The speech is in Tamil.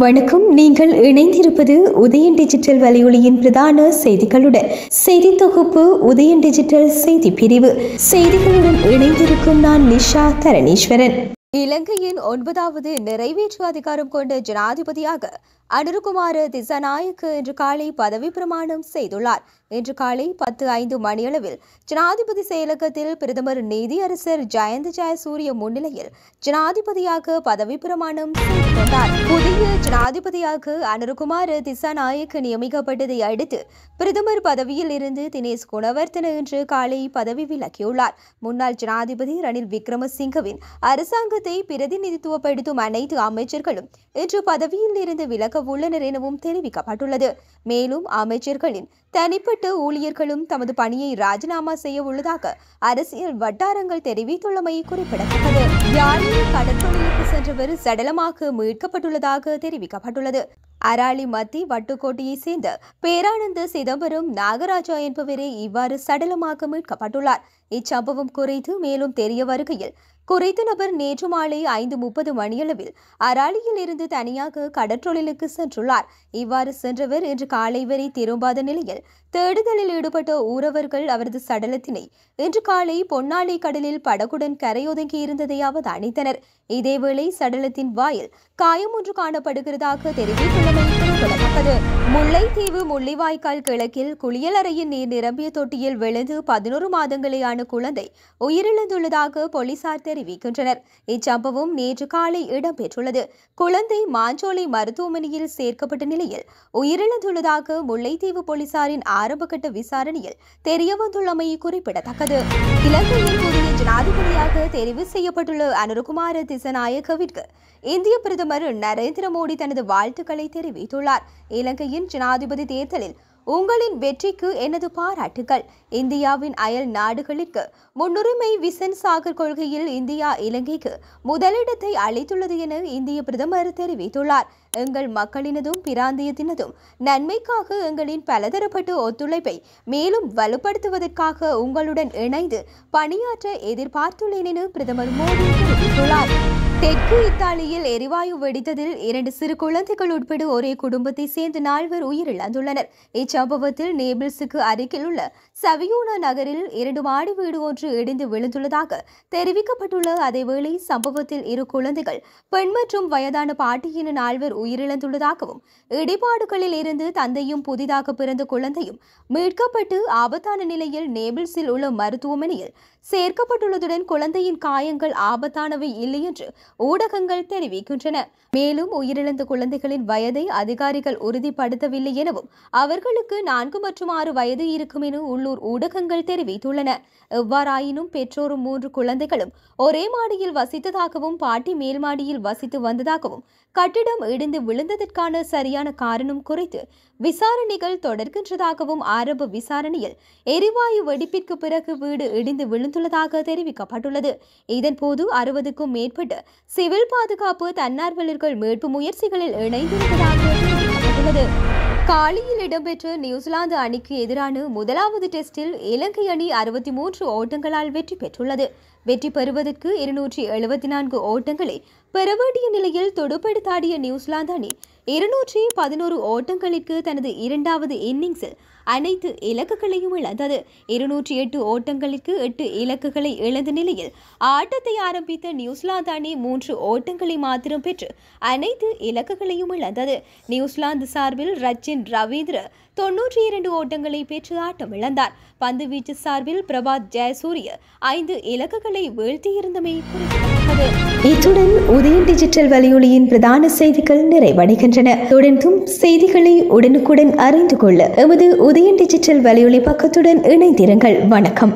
வணக்கம் நீங்கள் இணைந்திருப்பது உதயன் டிஜிட்டல் வலையொலியின் பிரதான செய்திகளுடன் செய்தி தொகுப்பு உதயன் டிஜிட்டல் செய்தி பிரிவு செய்திகளுடன் இணைந்திருக்கும் நான் நிஷா தரணீஸ்வரன் இலங்கையின் ஒன்பதாவது நிறைவேற்று அதிகாரம் கொண்ட ஜனாதிபதியாக அனுருகுமார திசாநாயக்கு இன்று காலை பதவி பிரமாணம் செய்துள்ளார் இன்று காலை பத்து ஐந்து மணியளவில் ஜனாதிபதி செயலகத்தில் பிரதமர் நீதியரசர் ஜயந்த் ஜெயசூரிய முன்னிலையில் ஜனாதிபதியாக பதவி பிரமாணம் செய்து கொண்டார் புதிய ஜனாதிபதியாக அனுருகுமார திசாநாயக் நியமிக்கப்பட்டதை அடுத்து பிரதமர் பதவியில் இருந்து தினேஷ் குணவர்த்தன இன்று காலை பதவி விலகியுள்ளார் முன்னாள் ஜனாதிபதி ரணில் விக்ரமசிங்கவின் அரசாங்கத்தை பிரதிநிதித்துவப்படுத்தும் அனைத்து அமைச்சர்களும் இன்று பதவியில் இருந்து விலக உள்ளனர் எனவும் தெரிவிக்கப்பட்டுள்ளது மேலும் அமைச்சர்களின் தனிப்பட்ட ஊழியர்களும் தமது பணியை ராஜினாமா செய்ய உள்ளதாக அரசியல் வட்டாரங்கள் தெரிவித்துள்ளமை குறிப்பிடத்தக்கது யாழில் கடற்கொழிலுக்கு சென்றவர் சடலமாக மீட்கப்பட்டுள்ளதாக தெரிவிக்கப்பட்டுள்ளது அராளி மத்தி வட்டுக்கோட்டையைச் சேர்ந்த பேரானந்த சிதம்பரம் நாகராஜா என்பவரே இவ்வாறு சடலமாக மீட்கப்பட்டுள்ளார் இச்சம்பவம் குறித்து மேலும் தெரிய வருகையில் குறித்த நபர் நேற்று மாலை ஐந்து முப்பது மணியளவில் அராலியில் இருந்து தனியாக கடற்றொழிலுக்கு சென்றுள்ளார் இவ்வாறு சென்றவர் இன்று காலை வரை திரும்பாத நிலையில் தேடுதலில் ஈடுபட்ட ஊரவர்கள் அவரது சடலத்தினை இன்று காலை பொன்னாளி கடலில் படகுடன் கரையொதுங்கி இருந்ததையாவது அவதானித்தனர் இதேவேளை சடலத்தின் வாயில் காயம் ஒன்று காணப்படுகிறதாக தெரிவித்துள்ளது முல்லைத்தீவு முள்ளிவாய்க்கால் கிழக்கில் குளியலறையின் நீர் நிரம்பிய தொட்டியில் விழுந்து பதினோரு மாதங்களேயான வயதான குழந்தை உயிரிழந்துள்ளதாக போலீசார் தெரிவிக்கின்றனர் இச்சம்பவம் நேற்று காலை இடம்பெற்றுள்ளது குழந்தை மாஞ்சோலை மருத்துவமனையில் சேர்க்கப்பட்ட நிலையில் உயிரிழந்துள்ளதாக முல்லைத்தீவு போலீசாரின் ஆரம்பகட்ட விசாரணையில் தெரியவந்துள்ளமை குறிப்பிடத்தக்கது இலங்கையில் புதிய ஜனாதிபதியாக தெரிவு செய்யப்பட்டுள்ள அனுருகுமார திசநாயகவிற்கு இந்திய பிரதமர் நரேந்திர மோடி தனது வாழ்த்துக்களை தெரிவித்துள்ளார் இலங்கையின் ஜனாதிபதி தேர்தலில் உங்களின் வெற்றிக்கு எனது பாராட்டுகள் இந்தியாவின் அயல் நாடுகளுக்கு முன்னுரிமை விசன் சாகர் கொள்கையில் இந்தியா இலங்கைக்கு முதலிடத்தை அளித்துள்ளது என இந்திய பிரதமர் தெரிவித்துள்ளார் எங்கள் மக்களினதும் பிராந்தியத்தினதும் நன்மைக்காக எங்களின் பலதரப்பட்ட ஒத்துழைப்பை மேலும் வலுப்படுத்துவதற்காக உங்களுடன் இணைந்து பணியாற்ற எதிர்பார்த்துள்ளேன் என பிரதமர் மோடி தெரிவித்துள்ளார் தெற்கு இத்தாலியில் எரிவாயு வெடித்ததில் இரண்டு சிறு குழந்தைகள் உட்பட ஒரே குடும்பத்தை சேர்ந்த நால்வர் உயிரிழந்துள்ளனர் இச்சம்பவத்தில் நேபிள்ஸுக்கு அருகில் உள்ள சவியூனா நகரில் இரண்டு மாடி வீடு ஒன்று இடிந்து விழுந்துள்ளதாக தெரிவிக்கப்பட்டுள்ள அதேவேளை சம்பவத்தில் இரு குழந்தைகள் பெண் மற்றும் வயதான பாட்டியின நால்வர் உயிரிழந்துள்ளதாகவும் இடிபாடுகளில் இருந்து தந்தையும் புதிதாக பிறந்த குழந்தையும் மீட்கப்பட்டு ஆபத்தான நிலையில் நேபிள்ஸில் உள்ள மருத்துவமனையில் சேர்க்கப்பட்டுள்ளதுடன் குழந்தையின் காயங்கள் ஆபத்தானவை இல்லை என்று ஊடகங்கள் தெரிவிக்கின்றன மேலும் உயிரிழந்த குழந்தைகளின் வயதை அதிகாரிகள் உறுதிப்படுத்தவில்லை எனவும் அவர்களுக்கு நான்கு மற்றும் ஆறு வயது இருக்கும் என உள்ளூர் ஊடகங்கள் தெரிவித்துள்ளன எவ்வாறாயினும் பெற்றோரும் மூன்று குழந்தைகளும் ஒரே மாடியில் வசித்ததாகவும் பாட்டி மேல்மாடியில் வசித்து வந்ததாகவும் கட்டிடம் இடிந்து விழுந்ததற்கான சரியான காரணம் குறித்து விசாரணைகள் தொடர்கின்றதாகவும் ஆரம்ப விசாரணையில் எரிவாயு வெடிப்பிற்கு பிறகு வீடு இடிந்து விழுந்துள்ளதாக தெரிவிக்கப்பட்டுள்ளது இதன்போது அறுபதுக்கும் மேற்பட்டு சிவில் பாதுகாப்பு தன்னார்வலர்கள் மீட்பு முயற்சிகளில் இணைந்திருப்பதாக தெரிவிக்கப்பட்டுள்ளது காலியில் இடம்பெற்ற நியூசிலாந்து அணிக்கு எதிரான முதலாவது டெஸ்டில் இலங்கை அணி அறுபத்தி மூன்று ஓட்டங்களால் வெற்றி பெற்றுள்ளது வெற்றி பெறுவதற்கு இருநூற்றி எழுபத்தி நான்கு ஓட்டங்களை பெறவேண்டிய நிலையில் தொடுபடுத்தாடிய நியூசிலாந்து அணி இருநூற்றி பதினோரு ஓட்டங்களுக்கு தனது இரண்டாவது இன்னிங்ஸில் அனைத்து இலக்குகளையும் இழந்தது இருநூற்றி எட்டு ஓட்டங்களுக்கு எட்டு இலக்குகளை இழந்த நிலையில் ஆட்டத்தை ஆரம்பித்த நியூசிலாந்து அணி மூன்று ஓட்டங்களை மாத்திரம் பெற்று அனைத்து இலக்குகளையும் இழந்தது நியூசிலாந்து சார்பில் ரச்சின் ரவீந்திர தொன்னூற்றி இரண்டு ஓட்டங்களை பெற்று ஆட்டம் இழந்தார் பந்து வீச்சு சார்பில் பிரபாத் ஜெயசூரிய ஐந்து இலக்குகளை வீழ்த்தியிருந்தமை குறிப்பிடத்தக்கது இத்துடன் உதயம் டிஜிட்டல் வலியுலியின் பிரதான செய்திகள் நிறைவடைகின்றன தொடர்ந்தும் செய்திகளை உடனுக்குடன் அறிந்து கொள்ள எமது உதயம் டிஜிட்டல் வலியுலி பக்கத்துடன் இணைந்திருங்கள் வணக்கம்